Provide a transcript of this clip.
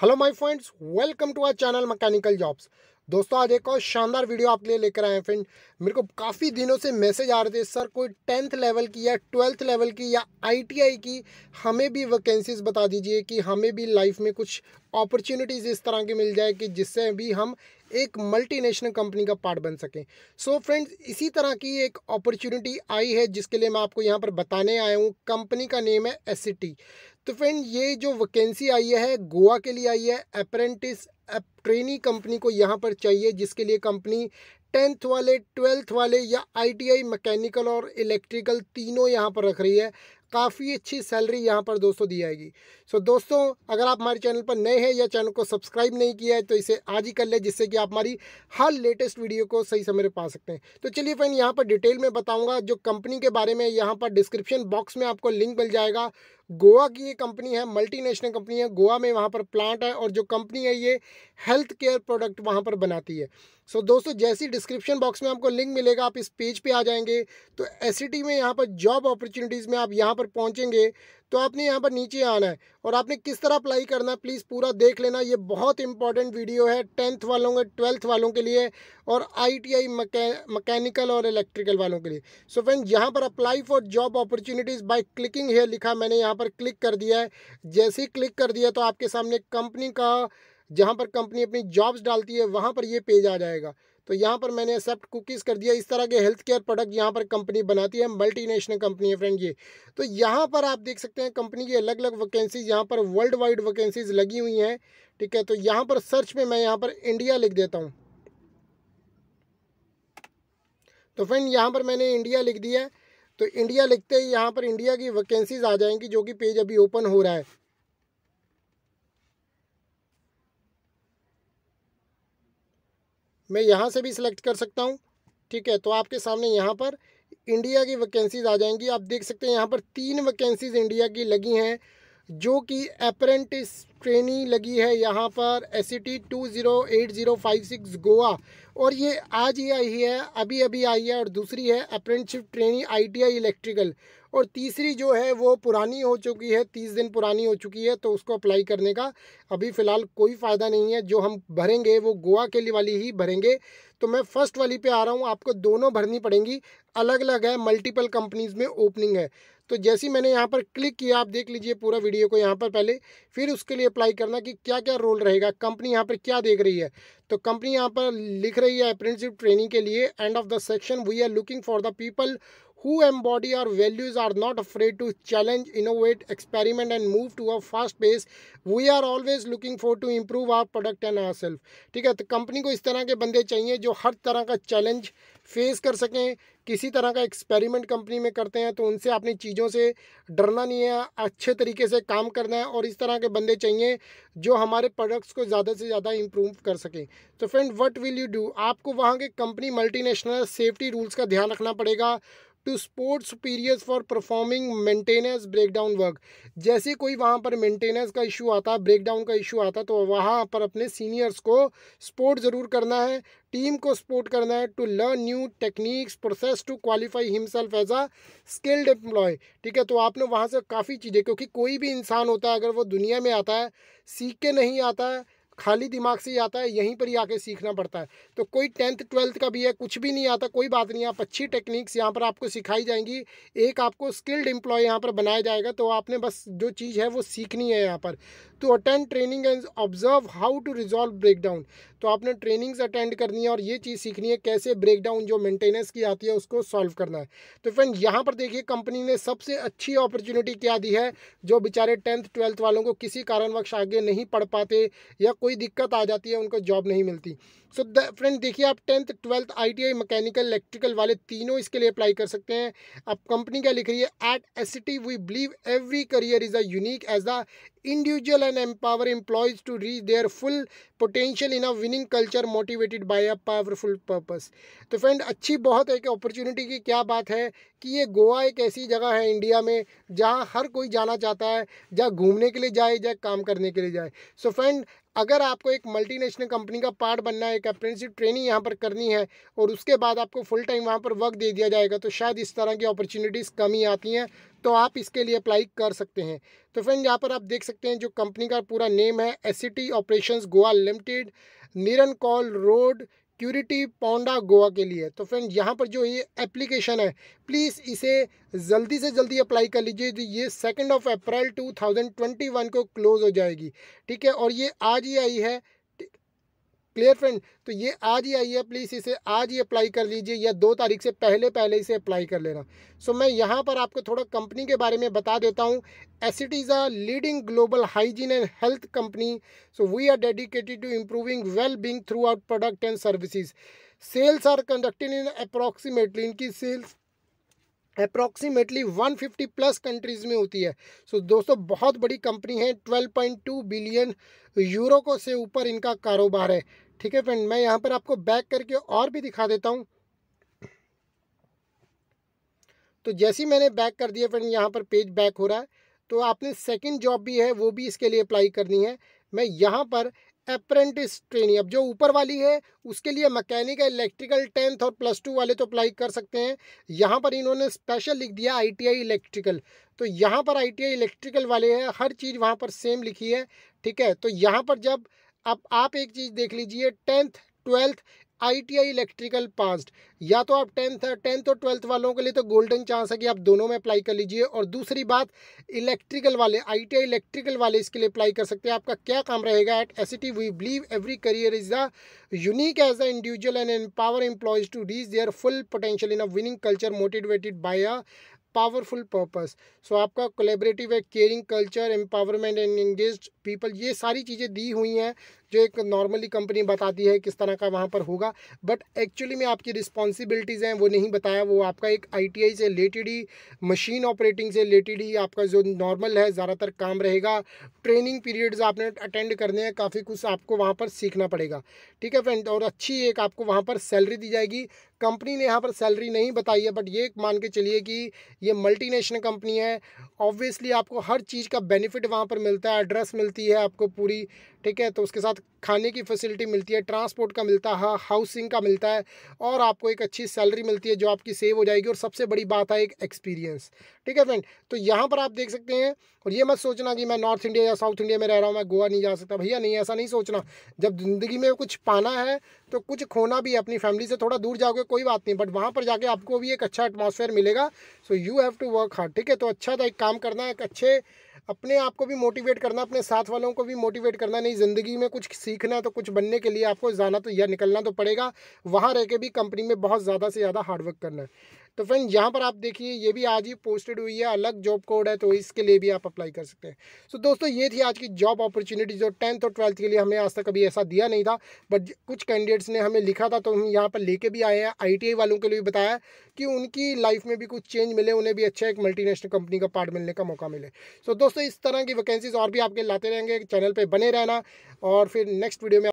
Hello my friends welcome to our channel mechanical jobs दोस्तों आज एक और शानदार वीडियो आपके लिए लेकर आए हैं फ्रेंड मेरे को काफ़ी दिनों से मैसेज आ रहे थे सर कोई टेंथ लेवल की या ट्वेल्थ लेवल की या आईटीआई की हमें भी वैकेंसीज बता दीजिए कि हमें भी लाइफ में कुछ अपॉर्चुनिटीज़ इस तरह की मिल जाए कि जिससे भी हम एक मल्टीनेशनल कंपनी का पार्ट बन सकें सो so फ्रेंड्स इसी तरह की एक अपॉर्चुनिटी आई है जिसके लिए मैं आपको यहाँ पर बताने आया हूँ कंपनी का नेम है एस तो फ्रेंड ये जो वैकेंसी आई है गोवा के लिए आई है अप्रेंटिस ट्रेनी कंपनी को यहाँ पर चाहिए जिसके लिए कंपनी टेंथ वाले ट्वेल्थ वाले या आईटीआई मैकेनिकल और इलेक्ट्रिकल तीनों यहाँ पर रख रही है काफ़ी अच्छी सैलरी यहाँ पर दोस्तों दी जाएगी सो so, दोस्तों अगर आप हमारे चैनल पर नए हैं या चैनल को सब्सक्राइब नहीं किया है तो इसे आज ही कर ले जिससे कि आप हमारी हर लेटेस्ट वीडियो को सही समय पर पा सकते हैं तो चलिए फ्रेंड यहाँ पर डिटेल में बताऊँगा जो कंपनी के बारे में यहाँ पर डिस्क्रिप्शन बॉक्स में आपको लिंक मिल जाएगा गोवा की ये कंपनी है मल्टीनेशनल कंपनी है गोवा में वहाँ पर प्लांट है और जो कंपनी है ये हेल्थ केयर प्रोडक्ट वहाँ पर बनाती है सो so, दोस्तों जैसी डिस्क्रिप्शन बॉक्स में आपको लिंक मिलेगा आप इस पेज पे आ जाएंगे तो एस e में यहाँ पर जॉब अपॉर्चुनिटीज़ में आप यहाँ पर पहुँचेंगे तो आपने यहाँ पर नीचे आना है और आपने किस तरह अप्लाई करना है प्लीज़ पूरा देख लेना ये बहुत इंपॉर्टेंट वीडियो है टेंथ वालों के ट्वेल्थ वालों के लिए और आईटीआई मैकेनिकल और इलेक्ट्रिकल वालों के लिए सो फ्रेंड यहाँ पर apply for job opportunities by clicking है लिखा मैंने यहाँ पर क्लिक कर दिया है जैसे ही क्लिक कर दिया तो आपके सामने कंपनी का जहाँ पर कंपनी अपनी जॉब्स डालती है वहाँ पर ये पेज आ जाएगा तो यहाँ पर मैंने एक्सेप्ट कुकीज़ कर दिया इस तरह के हेल्थ केयर प्रोडक्ट यहाँ पर कंपनी बनाती है मल्टीनेशनल कंपनी है फ्रेंड ये तो यहाँ पर आप देख सकते हैं कंपनी की अलग अलग वैकेंसीज यहाँ पर वर्ल्ड वाइड वैकेंसीज लगी हुई हैं ठीक है तो यहाँ पर सर्च में मैं यहाँ पर इंडिया लिख देता हूँ तो फ्रेंड यहाँ पर मैंने इंडिया लिख दिया है तो इंडिया लिखते ही यहाँ पर इंडिया की वैकेंसीज आ जाएंगी जो कि पेज अभी ओपन हो रहा है मैं यहाँ से भी सिलेक्ट कर सकता हूँ ठीक है तो आपके सामने यहाँ पर इंडिया की वैकेंसीज आ जाएंगी आप देख सकते हैं यहाँ पर तीन वैकेंसीज इंडिया की लगी हैं जो कि अप्रेंटिस ट्रेनी लगी है यहाँ पर S C T two zero eight zero five six Goa और ये आज ही आई है अभी अभी आई है और दूसरी है apprentice trainee I T I electrical और तीसरी जो है वो पुरानी हो चुकी है तीस दिन पुरानी हो चुकी है तो उसको अप्लाई करने का अभी फ़िलहाल कोई फ़ायदा नहीं है जो हम भरेंगे वो गोवा के लिए वाली ही भरेंगे तो मैं फ़र्स्ट वाली पे आ रहा हूँ आपको दोनों भरनी पड़ेंगी अलग अलग है मल्टीपल कंपनीज़ में ओपनिंग है तो जैसे ही मैंने यहाँ पर क्लिक किया आप देख लीजिए पूरा वीडियो को यहाँ पर पहले फिर उसके लिए अप्लाई करना कि क्या क्या रोल रहेगा कंपनी यहाँ पर क्या देख रही है तो कंपनी यहाँ पर लिख रही है अप्रेंटिस ट्रेनिंग के लिए end of the section we are looking for the people who embody our values are not afraid to challenge, innovate, experiment and move to a fast pace. We are always looking for to improve our product and ourselves. ठीक है तो company को इस तरह के बंदे चाहिए जो हर तरह का चैलेंज फेस कर सकें किसी तरह का एक्सपेरिमेंट कंपनी में करते हैं तो उनसे अपनी चीज़ों से डरना नहीं है अच्छे तरीके से काम करना है और इस तरह के बंदे चाहिए जो हमारे प्रोडक्ट्स को ज़्यादा से ज़्यादा इम्प्रूव कर सकें तो friend what will you do आपको वहाँ के कंपनी मल्टीनेशनल सेफ्टी रूल्स का ध्यान रखना पड़ेगा to support superiors for performing maintenance breakdown work जैसे कोई वहाँ पर मेंटेनेंस का इशू आता है ब्रेकडाउन का इशू आता तो वहाँ पर अपने सीनियर्स को सपोर्ट ज़रूर करना है टीम को सपोर्ट करना है to learn new techniques process to qualify himself as a skilled employee ठीक है तो आपने वहाँ से काफ़ी चीज़ें क्योंकि कोई भी इंसान होता है अगर वो दुनिया में आता है सीख के नहीं आता है खाली दिमाग से ही आता है यहीं पर ही आके सीखना पड़ता है तो कोई टेंथ ट्वेल्थ का भी है कुछ भी नहीं आता कोई बात नहीं आप अच्छी टेक्निक्स यहाँ पर आपको सिखाई जाएंगी एक आपको स्किल्ड एम्प्लॉय यहाँ पर बनाया जाएगा तो आपने बस जो चीज़ है वो सीखनी है यहाँ पर attend training and observe how to resolve break down तो आपने ट्रेनिंग्स अटेंड करनी है और ये चीज़ सीखनी है कैसे ब्रेकडाउन जो मेंटेनेंस की आती है उसको सॉल्व करना है तो फ्रेंड यहाँ पर देखिए कंपनी ने सबसे अच्छी अपॉर्चुनिटी क्या दी है जो बेचारे टेंथ ट्वेल्थ वालों को किसी कारणवश आगे नहीं पढ़ पाते या कोई दिक्कत आ जाती है उनको जॉब नहीं मिलती सो so फ्रेंड देखिए आप tenth twelfth I T I mechanical electrical वाले तीनों इसके लिए अप्लाई कर सकते हैं अब कंपनी क्या लिख रही है at S T we believe every career is a unique as the individual and empower employees to reach their full potential in a winning culture motivated by a powerful purpose तो friend अच्छी बहुत एक opportunity की क्या बात है कि ये गोवा एक ऐसी जगह है इंडिया में जहाँ हर कोई जाना चाहता है जहाँ घूमने के लिए जाए जहाँ काम करने के लिए जाए सो so फ्रेंड अगर आपको एक मल्टीनेशनल कंपनी का पार्ट बनना है एक अप्रेंटिसशिप ट्रेनिंग यहाँ पर करनी है और उसके बाद आपको फुल टाइम वहाँ पर वर्क दे दिया जाएगा तो शायद इस तरह की अपॉर्चुनिटीज़ कम ही आती हैं तो आप इसके लिए अप्लाई कर सकते हैं तो फ्रेंड यहाँ पर आप देख सकते हैं जो कंपनी का पूरा नेम है एस ऑपरेशंस गोवा लिमिटेड निरन कॉल रोड क्यूरिटी पौंडा गोवा के लिए तो फ्रेंड यहाँ पर जो ये एप्लीकेशन है प्लीज़ इसे जल्दी से जल्दी अप्लाई कर लीजिए तो ये सेकेंड ऑफ अप्रैल टू को क्लोज़ हो जाएगी ठीक है और ये आज ही आई है क्लियर फ्रेंड तो ये आज ही आइए प्लीज़ इसे आज ही अप्लाई कर लीजिए या दो तारीख से पहले पहले इसे अप्लाई कर लेना सो मैं यहाँ पर आपको थोड़ा कंपनी के बारे में बता देता हूँ S it is a leading global hygiene and health company so we are dedicated to improving well being throughout product and services sales are conducted in approximately इनकी सेल्स अप्रॉक्सीमेटली 150 प्लस कंट्रीज़ में होती है सो so, दोस्तों बहुत बड़ी company है 12.2 billion euro को से ऊपर इनका कारोबार है ठीक है फ्रेंड मैं यहाँ पर आपको बैक करके और भी दिखा देता हूँ तो जैसे ही मैंने बैक कर दिया फ्रेंड यहाँ पर पेज बैक हो रहा है तो आपने सेकंड जॉब भी है वो भी इसके लिए अप्लाई करनी है मैं यहाँ पर अप्रेंटिस ट्रेनिंग अब जो ऊपर वाली है उसके लिए मैकेनिक इलेक्ट्रिकल टेंथ और प्लस टू वाले तो अप्लाई कर सकते हैं यहाँ पर इन्होंने स्पेशल लिख दिया आईटीआई इलेक्ट्रिकल तो यहाँ पर आईटीआई इलेक्ट्रिकल वाले हैं हर चीज़ वहाँ पर सेम लिखी है ठीक है तो यहाँ पर जब अब आप एक चीज़ देख लीजिए tenth twelfth ITI electrical passed या तो आप टेंथ टेंथ और ट्वेल्थ वालों के लिए तो गोल्डन चांस है कि आप दोनों में अप्लाई कर लीजिए और दूसरी बात इलेक्ट्रिकल वाले आईटीआई इलेक्ट्रिकल वाले इसके लिए अप्लाई कर सकते हैं आपका क्या काम रहेगा at S we believe every career is the unique as a individual and empower employees to reach their full potential in a winning culture motivated by a powerful purpose so आपका collaborative है caring culture empowerment and engage people ये सारी चीज़ें दी हुई हैं जो एक normally company बताती है किस तरह का वहाँ पर होगा बट एक्चुअली में आपकी रिस्पॉन्सिबिलिटीज़ हैं वो नहीं बताया वो आपका एक आई से रिलेटेड ही मशीन ऑपरेटिंग से रिलेटेड ही आपका जो नॉर्मल है ज़्यादातर काम रहेगा ट्रेनिंग पीरियड्स आपने अटेंड करने हैं काफ़ी कुछ आपको वहाँ पर सीखना पड़ेगा ठीक है फ्रेंड और अच्छी एक आपको वहाँ पर सैलरी दी जाएगी कंपनी ने यहाँ पर सैलरी नहीं बताई है बट ये मान के चलिए कि ये मल्टीनेशनल कंपनी है ऑब्वियसली आपको हर चीज़ का बेनिफिट वहाँ पर मिलता है एड्रेस मिलती है आपको पूरी ठीक है तो उसके साथ साथ खाने की फैसिलिटी मिलती है ट्रांसपोर्ट का मिलता है हाउसिंग का मिलता है और आपको एक अच्छी सैलरी मिलती है जो आपकी सेव हो जाएगी और सबसे बड़ी बात है एक एक्सपीरियंस ठीक है फ्रेंड तो यहाँ पर आप देख सकते हैं और ये मत सोचना कि मैं नॉर्थ इंडिया या साउथ इंडिया में रह रहा हूँ मैं गोवा नहीं जा सकता भैया नहीं ऐसा नहीं सोचना जब ज़िंदगी में कुछ पाना है तो कुछ खोना भी अपनी फैमिली से थोड़ा दूर जाओगे कोई बात नहीं बट वहाँ पर जाके आपको भी एक अच्छा एटमोसफेयर मिलेगा so you have to work hard ठीक है तो अच्छा था एक काम करना है एक अच्छे अपने आप को भी मोटिवेट करना अपने साथ वालों को भी मोटिवेट करना नहीं ज़िंदगी में कुछ सीखना है तो कुछ बनने के लिए आपको जाना तो या निकलना तो पड़ेगा वहाँ रह के भी कंपनी में बहुत ज़्यादा से ज़्यादा हार्डवर्क करना है तो फ्रेंड यहाँ पर आप देखिए ये भी आज ही पोस्टेड हुई है अलग जॉब कोड है तो इसके लिए भी आप अप्लाई कर सकते हैं सो so, दोस्तों ये थी आज की जॉब अपॉर्चुनिटीज़ और टेंथ और ट्वेल्थ के लिए हमें आज तक कभी ऐसा दिया नहीं था बट कुछ कैंडिडेट्स ने हमें लिखा था तो हम यहाँ पर लेके भी आए हैं आई वालों के लिए बताया कि उनकी लाइफ में भी कुछ चेंज मिले उन्हें भी अच्छा एक मल्टी कंपनी का पार्ट मिलने का मौका मिले सो so, दोस्तों इस तरह की वैकेंसीज और भी आपके लाते रहेंगे चैनल पर बने रहना और फिर नेक्स्ट वीडियो में